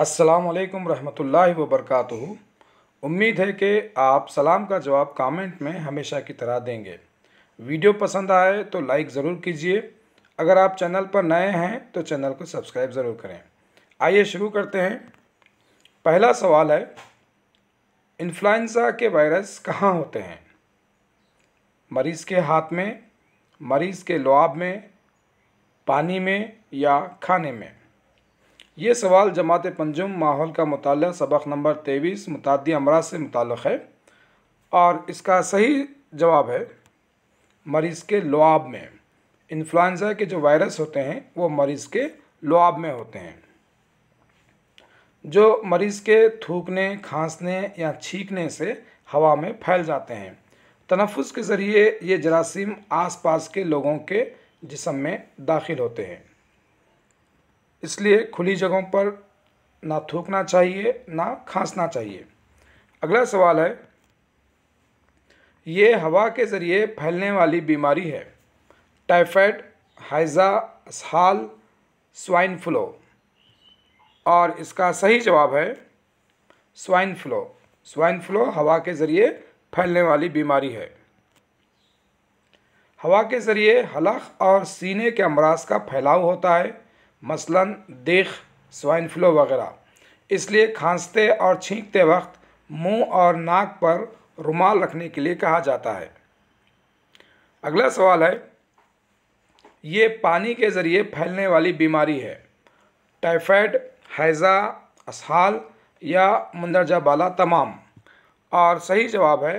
असलकम वरहमतुल्ला वबरकत उम्मीद है कि आप सलाम का जवाब कमेंट में हमेशा की तरह देंगे वीडियो पसंद आए तो लाइक ज़रूर कीजिए अगर आप चैनल पर नए हैं तो चैनल को सब्सक्राइब ज़रूर करें आइए शुरू करते हैं पहला सवाल है इन्फ्लुएंजा के वायरस कहाँ होते हैं मरीज़ के हाथ में मरीज़ के लुआब में पानी में या खाने में ये सवाल जमात पंजुम माहौल का मताल सबक नंबर तेईस मुतदी अमराज से मुतल है और इसका सही जवाब है मरीज़ के लुआब में इन्फ़्लुंज़ा के जो वायरस होते हैं वो मरीज़ के लुआब में होते हैं जो मरीज़ के थूकने खांसने या छींकने से हवा में फैल जाते हैं तनफ़ के ज़रिए ये जरासीम आसपास के लोगों के जिसम में दाखिल होते हैं इसलिए खुली जगहों पर ना थूकना चाहिए ना खांसना चाहिए अगला सवाल है ये हवा के ज़रिए फैलने वाली बीमारी है टाइफाइड हाइजा साल स्वाइन फ्लू और इसका सही जवाब है स्वाइन फ्लू स्वाइन फ्लू हवा के ज़रिए फैलने वाली बीमारी है हवा के ज़रिए हलख और सीने के अमराज का फैलाव होता है मसलन देख स्वाइन फ्लू वगैरह इसलिए खांसते और छींकते वक्त मुंह और नाक पर रुमाल रखने के लिए कहा जाता है अगला सवाल है ये पानी के ज़रिए फैलने वाली बीमारी है टाइफाइड हैज़ा असहाल या मंदरजा बाला तमाम और सही जवाब है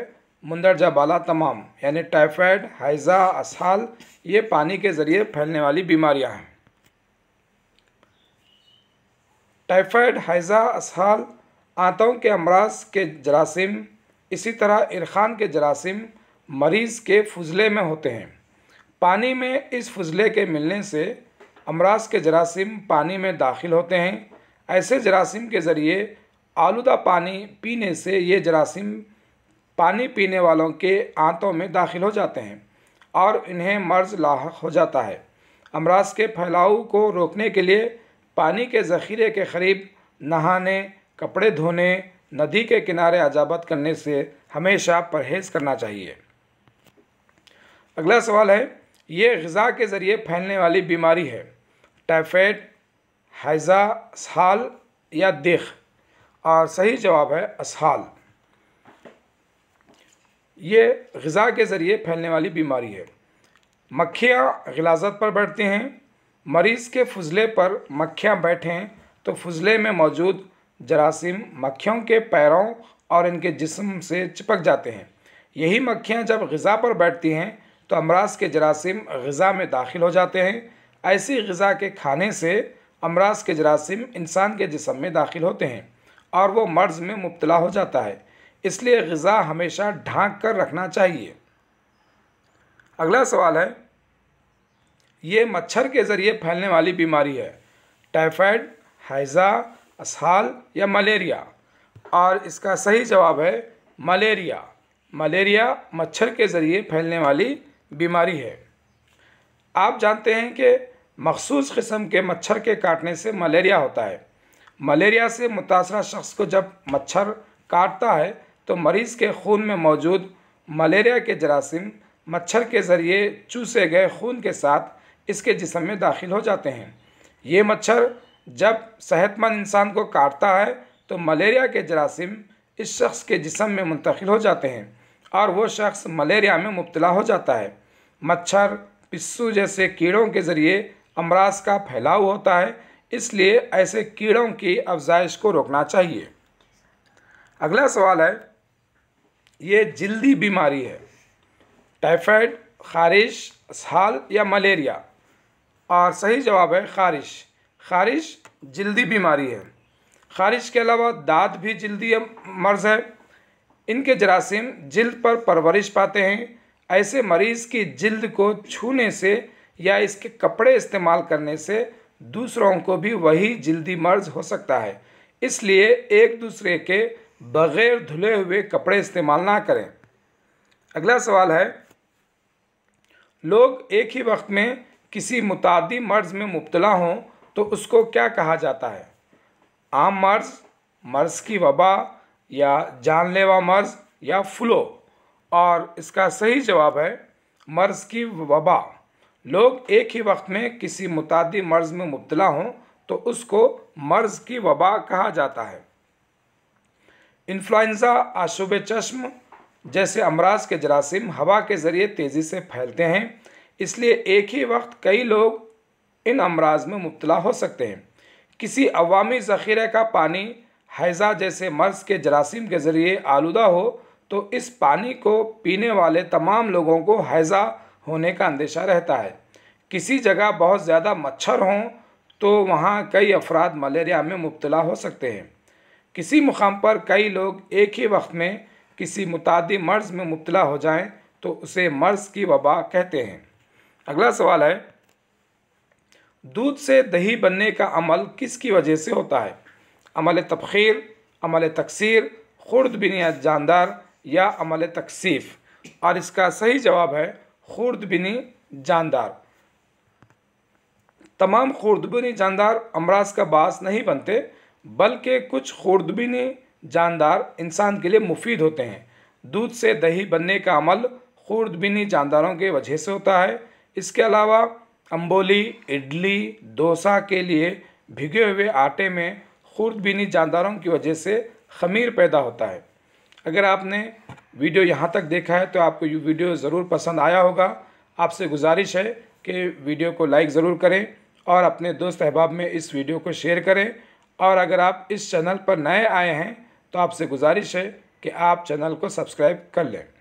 मंदरजा बाला तमाम यानी टाइफाइड हैज़ा असहाल ये पानी के ज़रिए फैलने वाली बीमारियां हैं टाइफाइड हैज़ा असहाल आंतों के अमराज के जरासीम इसी तरह इरखान के जरासीम मरीज़ के फजले में होते हैं पानी में इस फजले के मिलने से अमराज के जरासीम पानी में दाखिल होते हैं ऐसे जरासीम के ज़रिए आलूदा पानी पीने से ये जरासीम पानी पीने वालों के आंतों में दाखिल हो जाते हैं और इन्हें मर्ज लाक हो जाता है अमराज के फैलाव को रोकने के लिए पानी के ज़ख़ीरे के करीब नहाने कपड़े धोने नदी के किनारे अजाबत करने से हमेशा परहेज़ करना चाहिए अगला सवाल है ये गज़ा के ज़रिए फैलने वाली बीमारी है टाइफाइड हैज़ा असहाल या दिख और सही जवाब है असहाल ये गज़ा के ज़रिए फैलने वाली बीमारी है मक्खियाँ गलाजत पर बैठती हैं मरीज़ के फुजले पर मक्खियाँ बैठें तो फुजले में मौजूद जरासीम मक्खियों के पैरों और इनके जिस्म से चिपक जाते हैं यही मक्खियाँ जब गज़ा पर बैठती हैं तो अमराज के जरासीम गज़ा में दाखिल हो जाते हैं ऐसी गज़ा के खाने से अमराज के जरासीम इंसान के जिसम में दाखिल होते हैं और वो मर्ज़ में मुबतला हो जाता है इसलिए गज़ा हमेशा ढाँक कर रखना चाहिए अगला सवाल है ये मच्छर के ज़रिए फैलने वाली बीमारी है टाइफाइड हैज़ा असहाल या मलेरिया और इसका सही जवाब है मलेरिया मलेरिया मच्छर के ज़रिए फैलने वाली बीमारी है आप जानते हैं कि मखसूस किस्म के मच्छर के काटने से मलेरिया होता है मलेरिया से मुतासर शख्स को जब मच्छर काटता है तो मरीज़ के खून में मौजूद मलेरिया के जरासिम मच्छर के ज़रिए चूसे गए खून के साथ इसके जिसम में दाखिल हो जाते हैं ये मच्छर जब सेहतमंद इंसान को काटता है तो मलेरिया के जरासिम इस शख्स के जिसम में मुंतकिल हो जाते हैं और वो शख्स मलेरिया में मुबतला हो जाता है मच्छर पिस्सू जैसे कीड़ों के ज़रिए अमराज का फैलाव होता है इसलिए ऐसे कीड़ों की अफजाइश को रोकना चाहिए अगला सवाल है ये जल्दी बीमारी है टाइफाइड खारिश साल या मलेरिया और सही जवाब है खारिश खारिश जल्दी बीमारी है खारिश के अलावा दाद भी जल्दी मर्ज़ है इनके जरासीम जल्द पर परवरिश पाते हैं ऐसे मरीज़ की जल्द को छूने से या इसके कपड़े इस्तेमाल करने से दूसरों को भी वही जल्दी मर्ज हो सकता है इसलिए एक दूसरे के बग़ैर धुले हुए कपड़े इस्तेमाल ना करें अगला सवाल है लोग एक ही वक्त में किसी मुतादी मर्ज में मुबतला हों तो उसको क्या कहा जाता है आम मर्ज मर्ज की वबा या जानलेवा मर्ज या फ्लो और इसका सही जवाब है मर्ज की वबा लोग एक ही वक्त में किसी मुतादी मर्ज में मुबतला हों तो उसको मर्ज की वबा कहा जाता है इन्फ्लुएंज़ा आशुब चश्म जैसे अमराज के जरासीम हवा के ज़रिए तेज़ी से फैलते हैं इसलिए एक ही वक्त कई लोग इन अमराज में मुबला हो सकते हैं किसी अवामी ज़ख़ीरे का पानी हैज़ा जैसे मर्ज़ के जरासीम के ज़रिए आलूदा हो तो इस पानी को पीने वाले तमाम लोगों को हैज़ा होने का अंदेशा रहता है किसी जगह बहुत ज़्यादा मच्छर हों तो वहाँ कई अफराद मलेरिया में मुबला हो सकते हैं किसी मुकाम पर कई लोग एक ही वक्त में किसी मुतादी मर्ज़ में मुबला हो जाएं तो उसे मर्ज़ की वबा कहते हैं अगला सवाल है दूध से दही बनने का अमल किसकी वजह से होता है अमल तबखीर अमल तकसीर खुर्द बिनिया जानदार या अमल तकसीफ़ और इसका सही जवाब है खुर्द बिनी जानदार तमाम खुर्दबिनी जानदार अमराज का बास नहीं बनते बल्कि कुछ खुर्दबिनी जानदार इंसान के लिए मुफीद होते हैं दूध से दही बनने का अमल खुर्दबिनी जानदारों के वजह से होता है इसके अलावा अम्बोली इडली डोसा के लिए भिगे हुए आटे में खुर्दबीनी जानदारों की वजह से खमीर पैदा होता है अगर आपने वीडियो यहाँ तक देखा है तो आपको ये वीडियो ज़रूर पसंद आया होगा आपसे गुजारिश है कि वीडियो को लाइक ज़रूर करें और अपने दोस्त अहबाब में इस वीडियो को शेयर करें और अगर आप इस चैनल पर नए आए हैं तो आपसे गुजारिश है कि आप चैनल को सब्सक्राइब कर लें